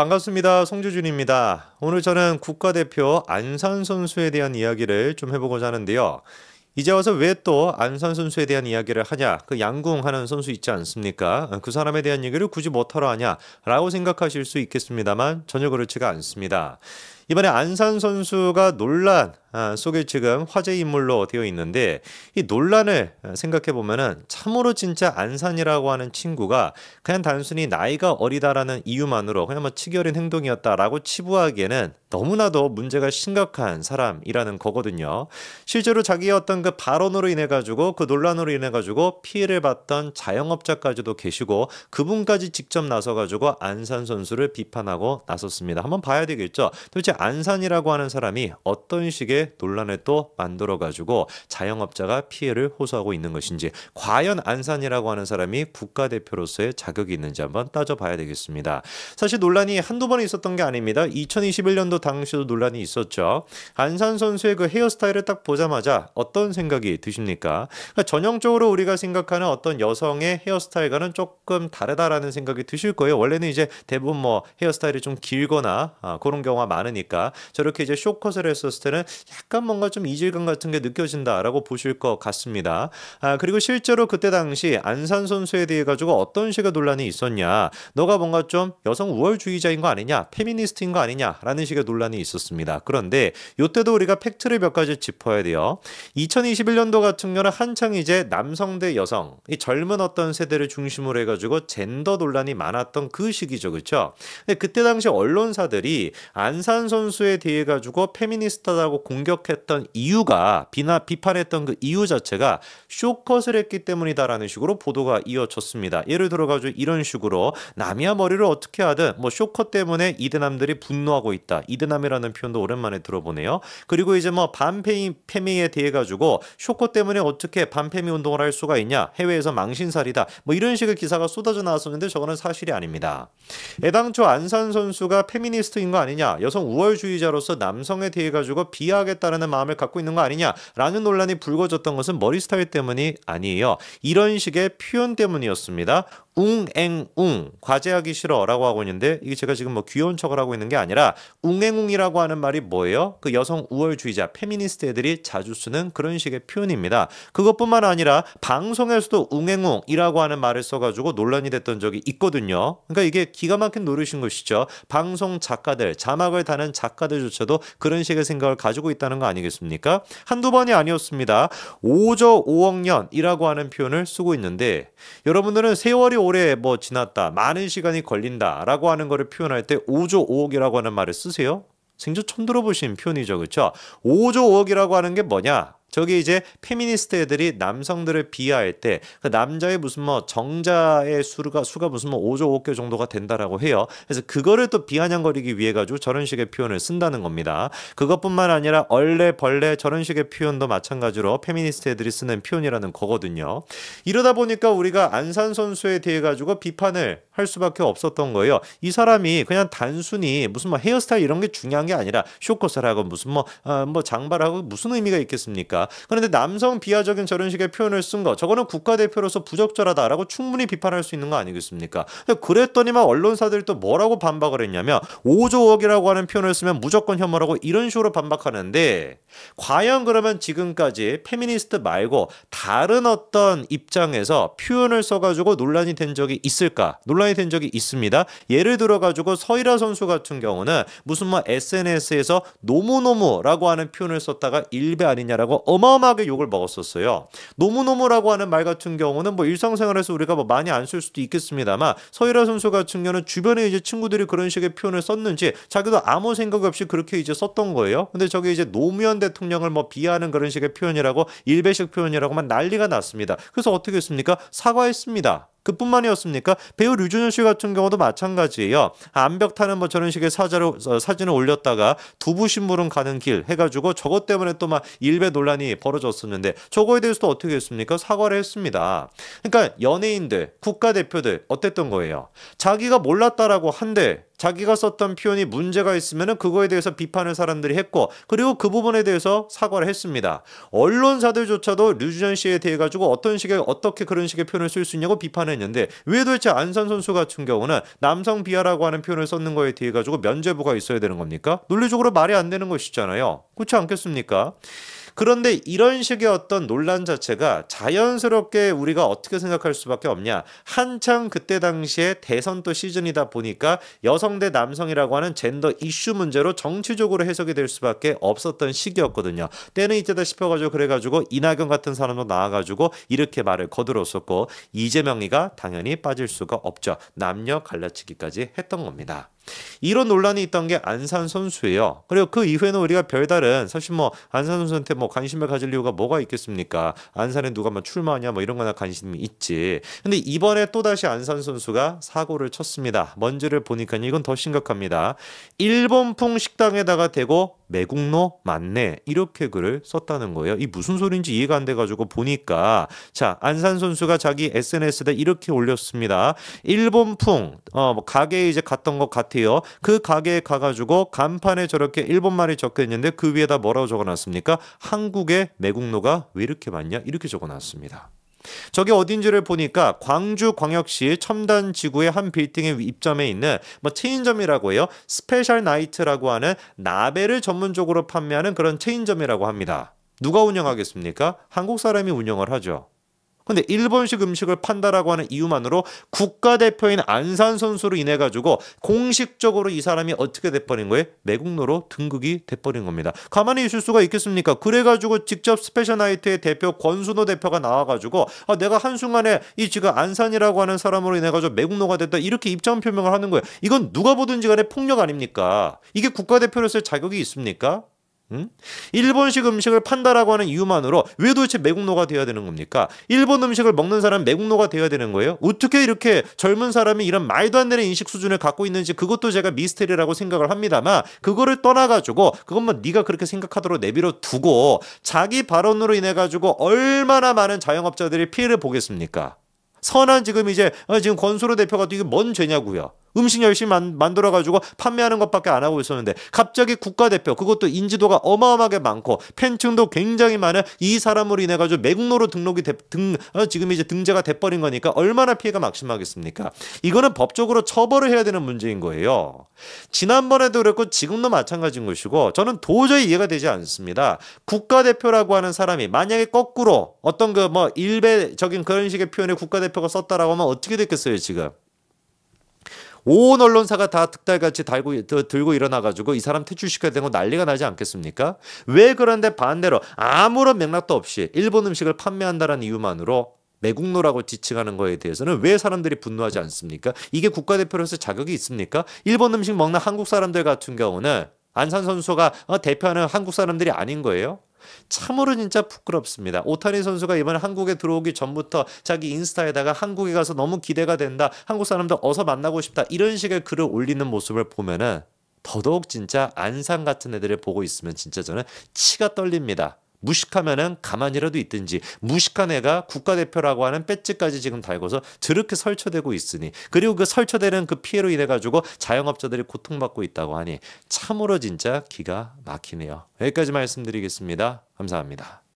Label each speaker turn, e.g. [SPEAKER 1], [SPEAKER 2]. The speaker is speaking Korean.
[SPEAKER 1] 반갑습니다. 송주준입니다. 오늘 저는 국가대표 안산 선수에 대한 이야기를 좀 해보고자 하는데요. 이제 와서 왜 또 안산 선수에 대한 이야기를 하냐 그 양궁하는 선수 있지 않습니까 그 사람에 대한 얘기를 굳이 못하러 하냐라고 생각하실 수 있겠습니다만 전혀 그렇지가 않습니다 이번에 안산 선수가 논란 아, 속에 지금 화제 인물로 되어 있는데 이 논란을 생각해 보면은 참으로 진짜 안산이라고 하는 친구가 그냥 단순히 나이가 어리다라는 이유만으로 그냥 뭐치결인 행동이었다라고 치부하기에는 너무나도 문제가 심각한 사람이라는 거거든요. 실제로 자기의 어떤 그 발언으로 인해 가지고 그 논란으로 인해 가지고 피해를 봤던 자영업자까지도 계시고 그분까지 직접 나서 가지고 안산 선수를 비판하고 나섰습니다. 한번 봐야 되겠죠. 도대체 안산이라고 하는 사람이 어떤 식의 예, 논란을 또 만들어 가지고 자영업자가 피해를 호소하고 있는 것인지 과연 안산이라고 하는 사람이 국가대표로서의 자격이 있는지 한번 따져봐야 되겠습니다. 사실 논란이 한두 번 있었던 게 아닙니다. 2021년도 당시도 논란이 있었죠. 안산 선수의 그 헤어스타일을 딱 보자마자 어떤 생각이 드십니까? 그러니까 전형적으로 우리가 생각하는 어떤 여성의 헤어스타일과는 조금 다르다라는 생각이 드실 거예요. 원래는 이제 대부분 뭐 헤어스타일이 좀 길거나 아, 그런 경우가 많으니까 저렇게 이제 쇼컷을 했었을 때는 약간 뭔가 좀 이질감 같은 게 느껴진다라고 보실 것 같습니다. 아, 그리고 실제로 그때 당시 안산 선수에 대해 가지고 어떤 식의 논란이 있었냐. 너가 뭔가 좀 여성 우월주의자인 거 아니냐, 페미니스트인 거 아니냐라는 식의 논란이 있었습니다. 그런데 요때도 우리가 팩트를 몇 가지 짚어야 돼요. 2021년도 같은 경우는 한창 이제 남성 대 여성, 이 젊은 어떤 세대를 중심으로 해가지고 젠더 논란이 많았던 그 시기죠, 그렇죠? 근데 그때 당시 언론사들이 안산 선수에 대해 가지고 페미니스트라고 공 공격했던 이유가 비나 비판했던 그 이유 자체가 쇼컷을 했기 때문이다라는 식으로 보도가 이어졌습니다. 예를 들어가지고 이런 식으로 남이야 머리를 어떻게 하든 뭐 쇼컷 때문에 이대남들이 분노하고 있다. 이대남이라는 표현도 오랜만에 들어보네요. 그리고 이제 뭐반패미패미에 대해 가지고 쇼컷 때문에 어떻게 반패미 운동을 할 수가 있냐? 해외에서 망신살이다. 뭐 이런 식의 기사가 쏟아져 나왔었는데 저거는 사실이 아닙니다. 애당초 안산 선수가 페미니스트인 거 아니냐? 여성 우월주의자로서 남성에 대해 가지고 비하게 하겠다라는 마음을 갖고 있는 거 아니냐라는 논란이 불거졌던 것은 머리 스타일 때문이 아니에요. 이런 식의 표현 때문이었습니다. 웅앵웅 과제하기 싫어라고 하고 있는데 이게 제가 지금 뭐 귀여운 척을 하고 있는 게 아니라 웅앵웅이라고 하는 말이 뭐예요? 그 여성 우월주의자 페미니스트 애들이 자주 쓰는 그런 식의 표현입니다. 그것뿐만 아니라 방송에서도 웅앵웅이라고 하는 말을 써가지고 논란이 됐던 적이 있거든요. 그러니까 이게 기가 막힌 노릇인 것이죠. 방송 작가들 자막을 다는 작가들조차도 그런 식의 생각을 가지고 있다. 하다는거 아니겠습니까? 한두 번이 아니었습니다. 5조 5억 년이라고 하는 표현을 쓰고 있는데 여러분들은 세월이 오래 뭐 지났다, 많은 시간이 걸린다라고 하는 거를 표현할 때 5조 5억이라고 하는 말을 쓰세요? 생전 처음 들어보신 표현이죠. 그렇죠? 5조 5억이라고 하는 게 뭐냐? 저게 이제 페미니스트 애들이 남성들을 비하할 때 그 남자의 무슨 뭐 정자의 수가 수가 무슨 뭐 5조 5개 정도가 된다라고 해요. 그래서 그거를 또 비아냥거리기 위해 가지고 저런 식의 표현을 쓴다는 겁니다. 그것뿐만 아니라 얼레 벌레 저런 식의 표현도 마찬가지로 페미니스트 애들이 쓰는 표현이라는 거거든요. 이러다 보니까 우리가 안산 선수에 대해 가지고 비판을 할 수밖에 없었던 거예요. 이 사람이 그냥 단순히 무슨 뭐 헤어스타일 이런 게 중요한 게 아니라 쇼컷스라고 무슨 뭐뭐 아뭐 장발하고 무슨 의미가 있겠습니까? 있니다 그런데 남성 비하적인 저런 식의 표현을 쓴 거 저거는 국가대표로서 부적절하다라고 충분히 비판할 수 있는 거 아니겠습니까? 그랬더니만 언론사들이 또 뭐라고 반박을 했냐면 5조억이라고 하는 표현을 쓰면 무조건 혐오라고 이런 식으로 반박하는데 과연 그러면 지금까지 페미니스트 말고 다른 어떤 입장에서 표현을 써가지고 논란이 된 적이 있을까? 논란이 된 적이 있습니다. 예를 들어가지고 서이라 선수 같은 경우는 무슨 뭐 SNS에서 노무노무라고 하는 표현을 썼다가 일배 아니냐라고 어마어마하게 욕을 먹었었어요. 노무노무라고 하는 말 같은 경우는 뭐 일상생활에서 우리가 뭐 많이 안 쓸 수도 있겠습니다만 서유라 선수 같은 경우는 주변에 이제 친구들이 그런 식의 표현을 썼는지 자기도 아무 생각 없이 그렇게 이제 썼던 거예요. 근데 저게 이제 노무현 대통령을 뭐 비하하는 그런 식의 표현이라고 일베식 표현이라고만 난리가 났습니다. 그래서 어떻게 했습니까? 사과했습니다. 그뿐만이었습니까? 배우 류준현 씨 같은 경우도 마찬가지예요. 암벽 타는 뭐 저런 식의 사자로 어, 사진을 올렸다가 두부 신부름 가는 길 해가지고 저것 때문에 또 막 일배 논란이 벌어졌었는데 저거에 대해서도 어떻게 했습니까? 사과를 했습니다. 그러니까 연예인들, 국가 대표들 어땠던 거예요? 자기가 몰랐다라고 한데 자기가 썼던 표현이 문제가 있으면 그거에 대해서 비판을 사람들이 했고 그리고 그 부분에 대해서 사과를 했습니다. 언론사들조차도 류준현 씨에 대해 가지고 어떤 식의 어떻게 그런 식의 표현을 쓸 수 있냐고 비판했는데 왜 도대체 안산 선수 같은 경우는 남성 비하라고 하는 표현을 썼는 거에 대해 가지고 면죄부가 있어야 되는 겁니까? 논리적으로 말이 안 되는 것이잖아요. 그렇지 않겠습니까? 그런데 이런 식의 어떤 논란 자체가 자연스럽게 우리가 어떻게 생각할 수밖에 없냐. 한창 그때 당시에 대선 또 시즌이다 보니까 여성 대 남성이라고 하는 젠더 이슈 문제로 정치적으로 해석이 될 수밖에 없었던 시기였거든요. 때는 이때다 싶어가지고 그래가지고 이낙연 같은 사람도 나와가지고 이렇게 말을 거들었었고 이재명이가 당연히 빠질 수가 없죠. 남녀 갈라치기까지 했던 겁니다. 이런 논란이 있던 게 안산 선수예요. 그리고 그 이후에는 우리가 별다른 사실 뭐 안산 선수한테 뭐 관심을 가질 이유가 뭐가 있겠습니까? 안산에 누가 뭐 출마하냐 뭐 이런 거나 관심이 있지. 근데 이번에 또다시 안산 선수가 사고를 쳤습니다. 먼지를 보니까 이건 더 심각합니다. 일본풍 식당에다가 대고 매국노 맞네 이렇게 글을 썼다는 거예요. 이 무슨 소리인지 이해가 안 돼가지고 보니까 자 안산 선수가 자기 SNS에 이렇게 올렸습니다. 일본풍 어, 뭐 가게에 이제 갔던 것 같아요. 그 가게에 가가지고 간판에 저렇게 일본말이 적혀 있는데 그 위에다 뭐라고 적어놨습니까? 한국의 매국노가 왜 이렇게 많냐 이렇게 적어놨습니다. 저게 어딘지를 보니까 광주광역시 첨단 지구의 한 빌딩의 입점에 있는 뭐 체인점이라고 해요. 스페셜 나이트라고 하는 나베를 전문적으로 판매하는 그런 체인점이라고 합니다. 누가 운영하겠습니까? 한국 사람이 운영을 하죠. 근데 일본식 음식을 판다라고 하는 이유만으로 국가대표인 안산 선수로 인해 가지고 공식적으로 이 사람이 어떻게 돼버린 거예요? 매국노로 등극이 돼버린 겁니다. 가만히 있을 수가 있겠습니까? 그래가지고 직접 스페셜 나이트의 대표 권순호 대표가 나와가지고 아, 내가 한순간에 이 지금 안산이라고 하는 사람으로 인해가지고 매국노가 됐다 이렇게 입장 표명을 하는 거예요. 이건 누가 보든지 간에 폭력 아닙니까? 이게 국가대표로서의 자격이 있습니까? 음? 일본식 음식을 판다라고 하는 이유만으로 왜 도대체 매국노가 되어야 되는 겁니까? 일본 음식을 먹는 사람 매국노가 되어야 되는 거예요? 어떻게 이렇게 젊은 사람이 이런 말도 안 되는 인식 수준을 갖고 있는지 그것도 제가 미스테리라고 생각을 합니다만 그거를 떠나가지고 그것만 뭐 네가 그렇게 생각하도록 내비로 두고 자기 발언으로 인해 가지고 얼마나 많은 자영업자들이 피해를 보겠습니까? 선한 지금 이제 어, 지금 권수로 대표가 또 이게 뭔 죄냐고요. 음식 열심히 만, 만들어가지고 판매하는 것밖에 안 하고 있었는데 갑자기 국가대표 그것도 인지도가 어마어마하게 많고 팬층도 굉장히 많은 이 사람으로 인해가지고 매국노로 등록이 되, 등 어, 지금 이제 등재가 돼버린 거니까 얼마나 피해가 막심하겠습니까? 이거는 법적으로 처벌을 해야 되는 문제인 거예요. 지난번에도 그랬고 지금도 마찬가지인 것이고 저는 도저히 이해가 되지 않습니다. 국가대표라고 하는 사람이 만약에 거꾸로 어떤 그 뭐 일배적인 그런 식의 표현에 국가대표가 썼다라고 하면 어떻게 됐겠어요 지금? 온 언론사가 다특달같이 달고 들고 일어나가지고 이 사람 퇴출시켜야 되고 난리가 나지 않겠습니까? 왜 그런데 반대로 아무런 맥락도 없이 일본 음식을 판매한다는 이유만으로 매국노라고 지칭하는 거에 대해서는 왜 사람들이 분노하지 않습니까? 이게 국가대표로서 자격이 있습니까? 일본 음식 먹는 한국 사람들 같은 경우는 안산 선수가 어, 대표하는 한국 사람들이 아닌 거예요. 참으로 진짜 부끄럽습니다. 오타니 선수가 이번에 한국에 들어오기 전부터 자기 인스타에다가 한국에 가서 너무 기대가 된다. 한국 사람들 어서 만나고 싶다. 이런 식의 글을 올리는 모습을 보면은 더더욱 진짜 안산 같은 애들을 보고 있으면 진짜 저는 치가 떨립니다. 무식하면은 가만히라도 있든지 무식한 애가 국가대표라고 하는 배지까지 지금 달고서 저렇게 설쳐되고 있으니 그리고 그 설쳐되는 그 피해로 인해 가지고 자영업자들이 고통받고 있다고 하니 참으로 진짜 기가 막히네요. 여기까지 말씀드리겠습니다. 감사합니다.